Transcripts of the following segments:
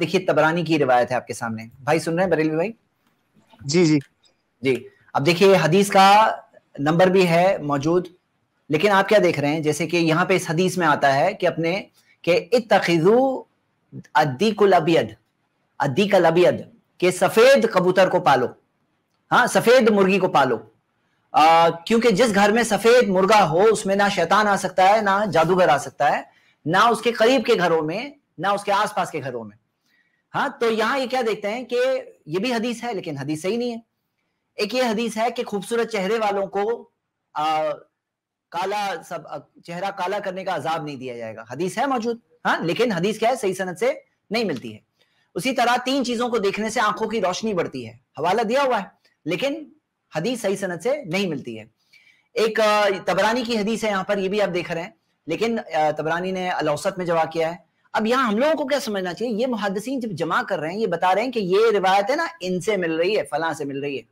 देखिए तबरानी की रिवायत है आपके सामने भाई सुन रहे हैं बरेलवी भाई जी जी जी अब देखिए हदीस का नंबर भी है मौजूद लेकिन आप क्या देख रहे हैं जैसे कि यहाँ पे इस हदीस में आता है कि अपने के अबियद के सफेद कबूतर को पालो हाँ सफेद मुर्गी को पालो क्योंकि जिस घर में सफेद मुर्गा हो उसमें ना शैतान आ सकता है ना जादूगर आ सकता है ना उसके करीब के घरों में ना उसके आसपास के घरों में हाँ तो यहाँ ये क्या देखते हैं कि ये भी हदीस है लेकिन हदीस सही नहीं है एक ये हदीस है कि खूबसूरत चेहरे वालों को आ, काला सब चेहरा काला करने का अजाब नहीं दिया जाएगा हदीस है मौजूद हाँ लेकिन हदीस क्या है सही सनत से नहीं मिलती है उसी तरह तीन चीजों को देखने से आंखों की रोशनी बढ़ती है हवाला दिया हुआ है लेकिन हदीस सही सनत से नहीं मिलती है एक तबरानी की हदीस है यहाँ पर ये भी आप देख रहे हैं लेकिन तबरानी ने अलौसत में जवाब किया है अब यहाँ हम लोगों को क्या समझना चाहिए ये मुहदसिन जब जमा कर रहे हैं ये बता रहे हैं कि ये रिवायत है ना इनसे मिल रही है फला से मिल रही है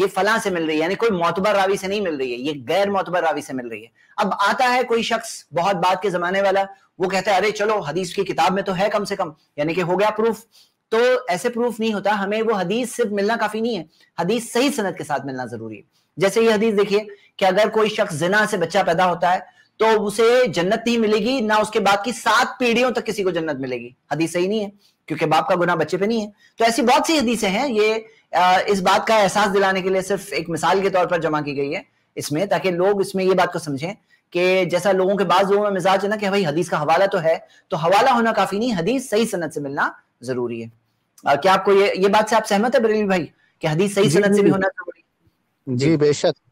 ये फला से मिल रही है यानी कोई मोतबर रावी से नहीं मिल रही है ये गैर मोतबर रावी से मिल रही है अब आता है कोई शख्स बहुत बात के जमाने वाला वो कहता है अरे चलो हदीस की किताब में तो है कम से कम यानी कि हो गया प्रूफ तो ऐसे प्रूफ नहीं होता हमें वो हदीस सिर्फ मिलना काफी नहीं है हदीस सही सनत के साथ मिलना जरूरी है जैसे ये हदीस देखिए कि अगर कोई शख्स जिना से बच्चा पैदा होता है तो उसे जन्नत नहीं मिलेगी ना उसके बाद की सात पीढ़ियों तक किसी को जन्नत मिलेगी हदीस सही नहीं है क्योंकि बाप का गुना बच्चे पे नहीं है तो ऐसी बहुत सी हदीसें हैं ये इस बात का एहसास दिलाने के लिए सिर्फ एक मिसाल के तौर पर जमा की गई है इसमें ताकि लोग इसमें ये बात को समझें कि जैसा लोगों के बाद लोगों में मिजाज है ना कि भाई हदीस का हवाला तो है तो हवाला होना काफी नहीं हदीस सही सनत से मिलना जरूरी है क्या आपको ये ये बात से आप सहमत है बरेली भाई कि हदीस सही सनत से भी होना जरूरी जी बेशक